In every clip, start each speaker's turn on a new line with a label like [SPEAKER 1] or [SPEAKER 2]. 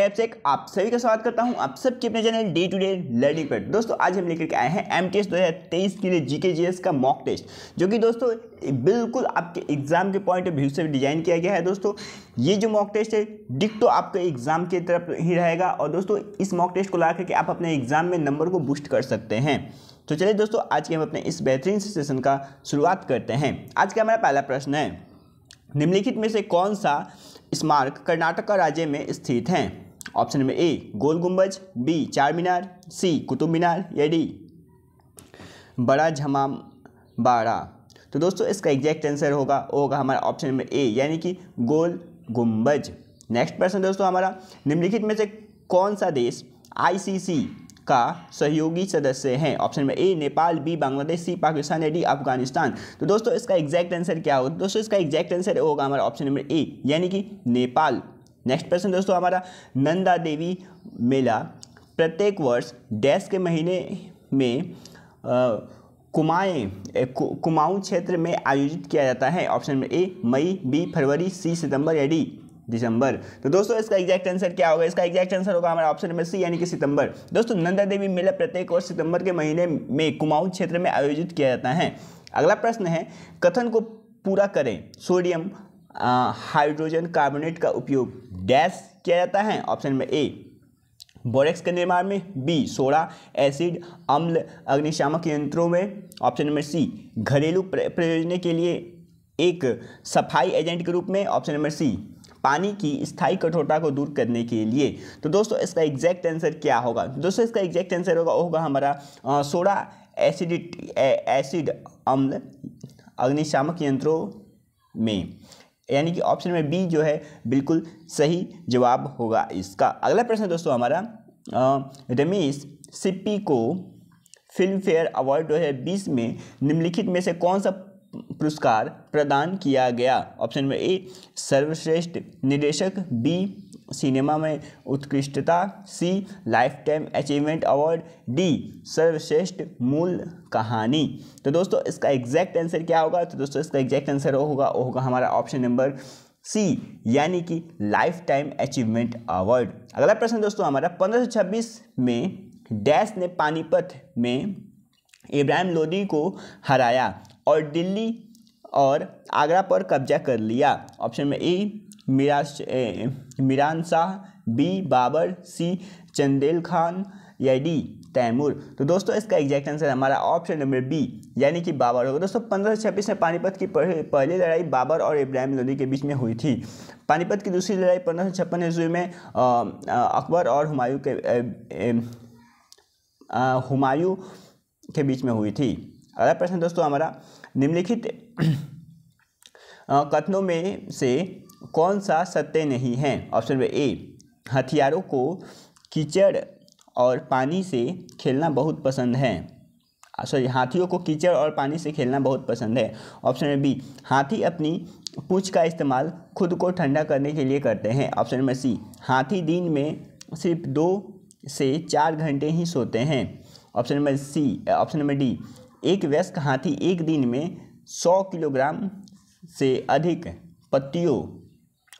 [SPEAKER 1] app से आप सभी का स्वागत करता हूं आप सबके अपने channel day to day learning पर दोस्तों आज हम लेकर के आए हैं एम टी एस दो हज़ार तेईस के लिए जी के जी एस का मॉक टेस्ट जो कि दोस्तों बिल्कुल आपके एग्जाम के पॉइंट ऑफ व्यू से डिजाइन किया गया है दोस्तों ये जो मॉक टेस्ट है डिक तो आपके एग्जाम की तरफ ही रहेगा और दोस्तों इस मॉक टेस्ट को ला करके आप अपने एग्जाम में नंबर को बूस्ट कर सकते हैं तो चलिए दोस्तों आज के हम अपने इस बेहतरीन सेशन का शुरुआत करते हैं आज का हमारा पहला प्रश्न है निम्नलिखित में से कौन सा स्मारक कर्नाटक राज्य में स्थित हैं ऑप्शन नंबर ए गोल गुंबज बी चार मीनार सी कुतुब मीनार या डी बड़ा झमा बाड़ा तो दोस्तों इसका एग्जैक्ट आंसर होगा होगा हमारा ऑप्शन नंबर ए यानी कि गोल गुंबज नेक्स्ट प्रश्न दोस्तों हमारा निम्नलिखित में से कौन सा देश आईसीसी का सहयोगी सदस्य है option number A Nepal B Bangladesh C Pakistan या डी अफगानिस्तान तो दोस्तों इसका एग्जैक्ट आंसर क्या होगा दोस्तों इसका एग्जैक्ट आंसर होगा हमारा ऑप्शन नंबर ए यानी कि नेपाल नेक्स्ट प्रश्न दोस्तों हमारा नंदा देवी मेला प्रत्येक वर्ष डैश के महीने में कुमाएँ कुमाऊं कुमाऊँ क्षेत्र में आयोजित किया जाता है ऑप्शन नंबर ए मई बी फरवरी सी सितंबर या डी दिसंबर तो दोस्तों इसका एग्जैक्ट आंसर क्या होगा इसका एग्जैक्ट आंसर होगा हमारा ऑप्शन नंबर सी यानी कि सितंबर दोस्तों नंदा देवी मेला प्रत्येक वर्ष सितंबर के महीने में कुमाऊँ क्षेत्र में आयोजित किया जाता है अगला प्रश्न है कथन को पूरा करें सोडियम हाइड्रोजन कार्बोनेट का उपयोग डैश किया जाता है ऑप्शन नंबर ए बोरेक्स के निर्माण में बी सोडा एसिड अम्ल अग्निशामक यंत्रों में ऑप्शन नंबर सी घरेलू प्रयोजन के लिए एक सफाई एजेंट के रूप में ऑप्शन नंबर सी पानी की स्थायी कठोरता को दूर करने के लिए तो दोस्तों इसका एग्जैक्ट आंसर क्या होगा दोस्तों इसका एग्जैक्ट आंसर होगा होगा हमारा सोडा एसिडिट एसिड अम्ल अग्निशामक यंत्रों में यानी कि ऑप्शन में बी जो है बिल्कुल सही जवाब होगा इसका अगला प्रश्न दोस्तों हमारा रमेश सिप्पी को फिल्म फेयर अवार्ड बीस में निम्नलिखित में से कौन सा पुरस्कार प्रदान किया गया ऑप्शन में ए सर्वश्रेष्ठ निदेशक बी सिनेमा में उत्कृष्टता C lifetime achievement award D सर्वश्रेष्ठ मूल कहानी तो दोस्तों इसका एग्जैक्ट आंसर क्या होगा तो दोस्तों इसका एग्जैक्ट आंसर होगा होगा हमारा ऑप्शन नंबर सी यानी कि लाइफ टाइम अचीवमेंट अवार्ड अगला प्रश्न दोस्तों हमारा 1526 में डैश ने पानीपत में इब्राहिम लोदी को हराया और दिल्ली और आगरा पर कब्जा कर लिया ऑप्शन में A Mira Miran Shah B Babur C Chandel Khan या डी तैमूर तो दोस्तों इसका एग्जैक्ट आंसर हमारा ऑप्शन नंबर बी यानी कि बाबर होगा दोस्तों पंद्रह सौ छब्बीस में पानीपत की पहली लड़ाई बाबर और इब्राहिम लोधी के बीच में हुई थी पानीपत की दूसरी लड़ाई पंद्रह सौ छप्पन ईस्वी में अकबर और हुमायूं के हुमायूं के बीच में हुई थी अगला प्रश्न दोस्तों हमारा निम्नलिखित कथनों में से कौन सा सत्य नहीं है ऑप्शन नंबर ए हथियारों को कीचड़ और पानी से खेलना बहुत पसंद है सॉरी हाथियों को कीचड़ और पानी से खेलना बहुत पसंद है ऑप्शन बी हाथी अपनी पूछ का इस्तेमाल खुद को ठंडा करने के लिए करते हैं ऑप्शन नंबर सी हाथी दिन में सिर्फ दो से चार घंटे ही सोते हैं option number C option number D एक व्यस्क हाथी एक दिन में सौ किलोग्राम से अधिक पत्तियों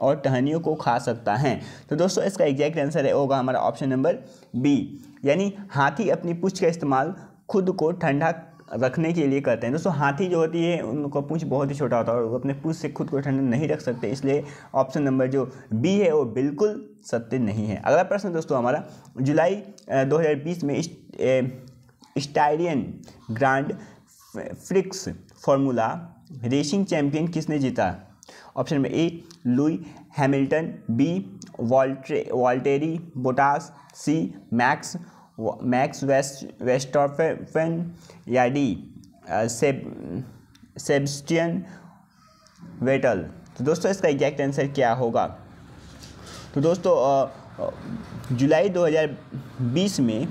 [SPEAKER 1] और टहनियों को खा सकता है तो दोस्तों इसका एग्जैक्ट आंसर है होगा हमारा ऑप्शन नंबर बी यानी हाथी अपनी पूछ का इस्तेमाल खुद को ठंडा रखने के लिए करते हैं दोस्तों हाथी जो होती है उनका पूछ बहुत ही छोटा होता है और वो अपने पूछ से खुद को ठंडा नहीं रख सकते इसलिए ऑप्शन नंबर जो बी है वो बिल्कुल सत्य नहीं है अगला प्रश्न दोस्तों हमारा जुलाई 2020 में Styrian Grand Prix Formula racing champion किसने जीता option number A Lewis Hamilton B Valtteri Valtteri Bottas C Max Max वेस्ट वेस्टॉफेन या डी सेब सेबस्टियन वेटल तो दोस्तों इसका एग्जैक्ट आंसर क्या होगा तो दोस्तों जुलाई 2020 में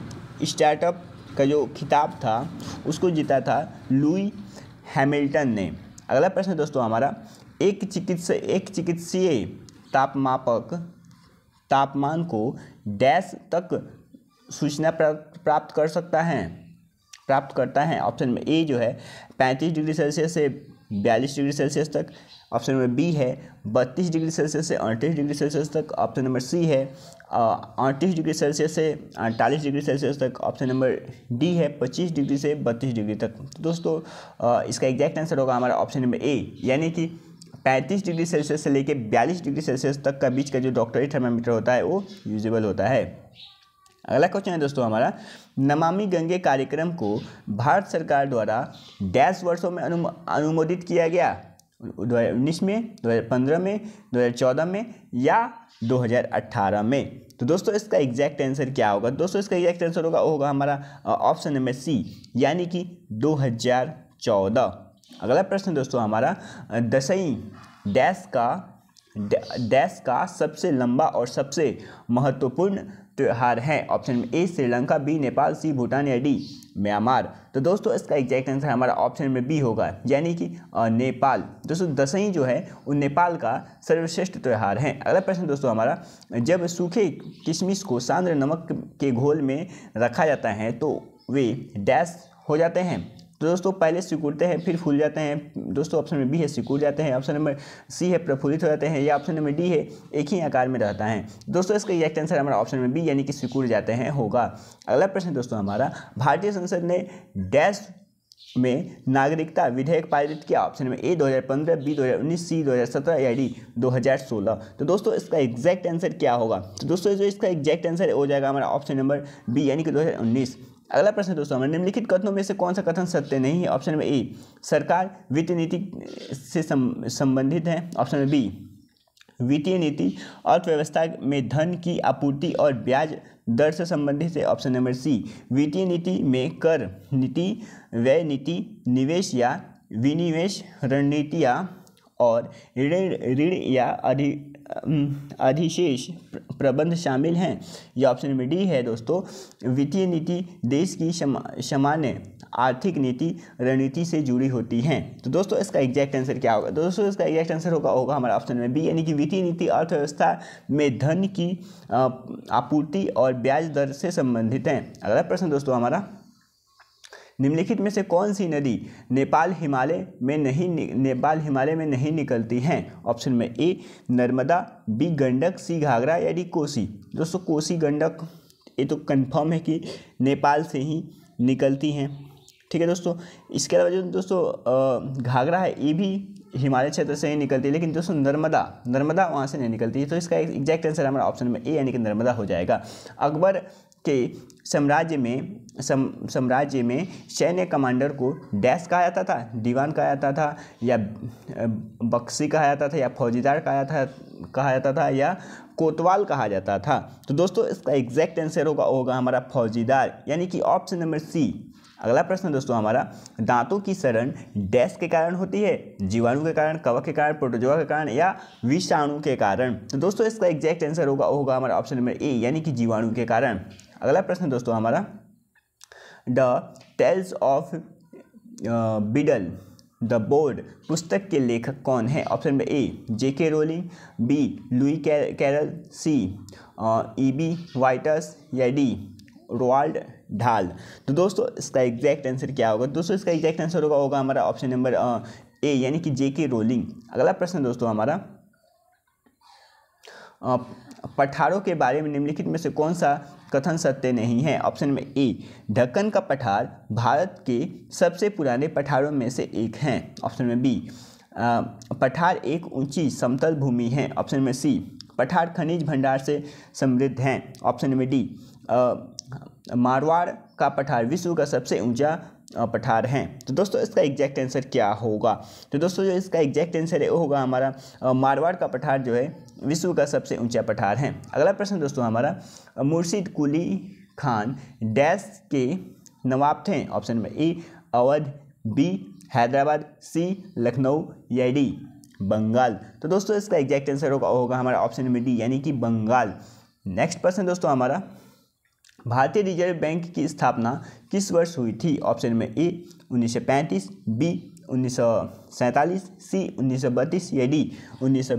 [SPEAKER 1] स्टार्टअप का जो खिताब था उसको जीता था लुई हैमिल्टन ने अगला प्रश्न दोस्तों हमारा एक चिकित्सा एक चिकित्सीय तापमापक तापमान को डैश तक सूचना प्राप्त कर सकता है प्राप्त करता है ऑप्शन में ए जो है पैंतीस डिग्री सेल्सियस से बयालीस डिग्री सेल्सियस तक ऑप्शन नंबर बी है बत्तीस डिग्री सेल्सियस से अड़तीस डिग्री सेल्सियस तक ऑप्शन नंबर सी है अड़तीस डिग्री सेल्सियस से अड़तालीस डिग्री सेल्सियस तक ऑप्शन नंबर डी है पच्चीस डिग्री से बत्तीस डिग्री तक तो दोस्तों इसका एग्जैक्ट आंसर होगा हमारा ऑप्शन नंबर ए यानी कि 35 डिग्री सेल्सियस से लेकर 42 डिग्री सेल्सियस तक का बीच का जो डॉक्टरी थर्मामीटर होता है वो यूजेबल होता है अगला क्वेश्चन है दोस्तों हमारा नमामि गंगे कार्यक्रम को भारत सरकार द्वारा डैश वर्षों में अनु अनुमोदित किया गया दो हज़ार उन्नीस में दो हज़ार पंद्रह में दो हज़ार चौदह में या दो हज़ार अट्ठारह में तो दोस्तों इसका एग्जैक्ट आंसर क्या होगा दोस्तों इसका एग्जैक्ट आंसर होगा होगा हमारा ऑप्शन नंबर सी यानी कि दो हज़ार चौदह अगला प्रश्न दोस्तों हमारा दसई डैश का डैश का सबसे लंबा और सबसे महत्वपूर्ण त्यौहार है option A Sri Lanka B Nepal C Bhutan या डी म्यांमार तो दोस्तों इसका एग्जैक्ट आंसर हमारा ऑप्शन में बी होगा यानी कि नेपाल दोस्तों दसई जो है वो नेपाल का सर्वश्रेष्ठ त्यौहार है अगला प्रश्न दोस्तों हमारा जब सूखे किशमिश को सांद्र नमक के घोल में रखा जाता है तो वे डैश हो जाते हैं तो दोस्तों पहले सिकुड़ते हैं फिर फूल जाते हैं दोस्तों ऑप्शन नंबर बी है सिकुड़ जाते हैं ऑप्शन नंबर सी है प्रफुल्लित हो जाते हैं या ऑप्शन नंबर डी है एक ही आकार में रहता है दोस्तों इसका एग्जैक्ट आंसर हमारा ऑप्शन नंबर बी यानी कि सिकुड़ जाते हैं होगा अगला प्रश्न दोस्तों हमारा भारतीय संसद ने डैश में नागरिकता विधेयक पारित किया option number A 2015 B 2019 C 2017 या डी 2016 तो दोस्तों इसका एग्जैक्ट आंसर क्या होगा तो दोस्तों जो इसका एग्जैक्ट आंसर हो जाएगा हमारा ऑप्शन नंबर बी यानी कि 2019 अगला प्रश्न दोस्तों हमारे निम्नलिखित कथनों में से कौन सा कथन सत्य नहीं है ऑप्शन नंबर ए सरकार वित्त नीति से संबंधित है ऑप्शन नंबर बी वित्तीय नीति अर्थव्यवस्था में धन की आपूर्ति और ब्याज दर से संबंधित है ऑप्शन नंबर सी वित्तीय नीति में कर नीति व्यय नीति निवेश या विनिवेश रणनीतियाँ और ऋण ऋण या अधि अधिशेष प्रबंध शामिल हैं ये ऑप्शन में डी है दोस्तों वित्तीय नीति देश की सामान्य आर्थिक नीति रणनीति से जुड़ी होती हैं तो दोस्तों इसका एग्जैक्ट आंसर क्या होगा दोस्तों इसका एग्जैक्ट आंसर होगा होगा हमारा ऑप्शन में बी यानी कि वित्तीय नीति अर्थव्यवस्था में धन की आपूर्ति और ब्याज दर से संबंधित हैं अगला प्रश्न दोस्तों हमारा निम्नलिखित में से कौन सी नदी नेपाल हिमालय में नहीं नेपाल हिमालय में नहीं निकलती हैं ऑप्शन में A Narmada B Gandak C Ghaghara या डी कोसी दोस्तों कोसी गंडक ये तो कंफर्म है कि नेपाल से ही निकलती हैं ठीक है दोस्तों इसके अलावा जो दोस्तों घाघरा है ये भी हिमालय क्षेत्र से ही निकलती है लेकिन दोस्तों नर्मदा नर्मदा वहाँ से नहीं निकलती है तो इसका एग्जैक्ट आंसर हमारा ऑप्शन में ए यानी कि नर्मदा हो जाएगा अकबर के साम्राज्य में साम्राज्य में सैन्य कमांडर को डैश कहा जाता था दीवान कहा जाता था या बक्सी कहा जाता था या फौजीदार कहा जाता कहा जाता था या कोतवाल कहा जाता था तो दोस्तों इसका एग्जैक्ट आंसर होगा होगा हमारा फौजीदार यानी कि ऑप्शन नंबर सी अगला प्रश्न दोस्तों हमारा दांतों की शरण डैश के कारण होती है जीवाणु के कारण कवक के कारण प्रोटोजोआ के कारण या विषाणु के कारण तो दोस्तों इसका एग्जैक्ट आंसर होगा होगा हमारा ऑप्शन नंबर ए यानी कि जीवाणु के कारण अगला प्रश्न दोस्तों हमारा the tales of Beedle the Bard पुस्तक के लेखक कौन है option number A J K Rowling B Lewis Carroll C E B White या डी रोल्ड ढाल तो दोस्तों इसका एग्जैक्ट आंसर क्या होगा दोस्तों इसका एग्जैक्ट आंसर होगा होगा हमारा ऑप्शन नंबर ए यानी कि जे के रोलिंग अगला प्रश्न दोस्तों हमारा uh, पठारों के बारे में निम्नलिखित में से कौन सा कथन सत्य नहीं है ऑप्शन में ए ढक्कन का पठार भारत के सबसे पुराने पठारों में से एक है ऑप्शन में बी पठार एक ऊंची समतल भूमि है ऑप्शन में सी पठार खनिज भंडार से समृद्ध हैं ऑप्शन में डी मारवाड़ का पठार विश्व का सबसे ऊंचा पठार हैं तो दोस्तों इसका एग्जैक्ट आंसर क्या होगा तो दोस्तों जो इसका एग्जैक्ट आंसर है वो होगा हमारा मारवाड़ का पठार जो है विश्व का सबसे ऊंचा पठार है अगला प्रश्न दोस्तों हमारा मुर्शिद कुली खान डैश के नवाब थे option number A Awadh B Hyderabad C Lucknow या डी बंगाल तो दोस्तों इसका एग्जैक्ट आंसर होगा होगा हमारा ऑप्शन नंबर डी यानी कि बंगाल नेक्स्ट प्रश्न दोस्तों हमारा भारतीय रिजर्व बैंक की स्थापना किस वर्ष हुई थी ऑप्शन नंबर ए उन्नीस बी उन्नीस सी उन्नीस या डी उन्नीस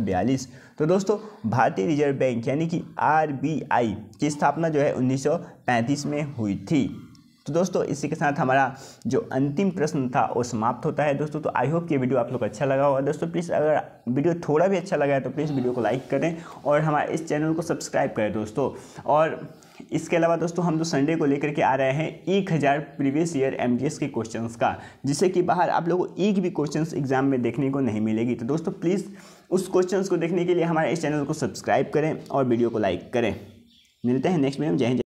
[SPEAKER 1] तो दोस्तों भारतीय रिजर्व बैंक यानी कि आरबीआई की स्थापना जो है 1935 में हुई थी तो दोस्तों इसी के साथ हमारा जो अंतिम प्रश्न था वो समाप्त होता है दोस्तों तो आई होप ये वीडियो आप लोग अच्छा लगा होगा दोस्तों प्लीज़ अगर वीडियो थोड़ा भी अच्छा लगा है तो प्लीज़ वीडियो को लाइक करें और हमारे इस चैनल को सब्सक्राइब करें दोस्तों और इसके अलावा दोस्तों हम जो संडे को लेकर के आ रहे हैं एक हज़ार प्रीवियस ईयर एम के क्वेश्चन का जिससे कि बाहर आप लोगों को एक भी क्वेश्चन एग्जाम में देखने को नहीं मिलेगी तो दोस्तों प्लीज़ उस क्वेश्चन को देखने के लिए हमारे इस चैनल को सब्सक्राइब करें और वीडियो को लाइक करें मिलते हैं नेक्स्ट में हम जय हिंद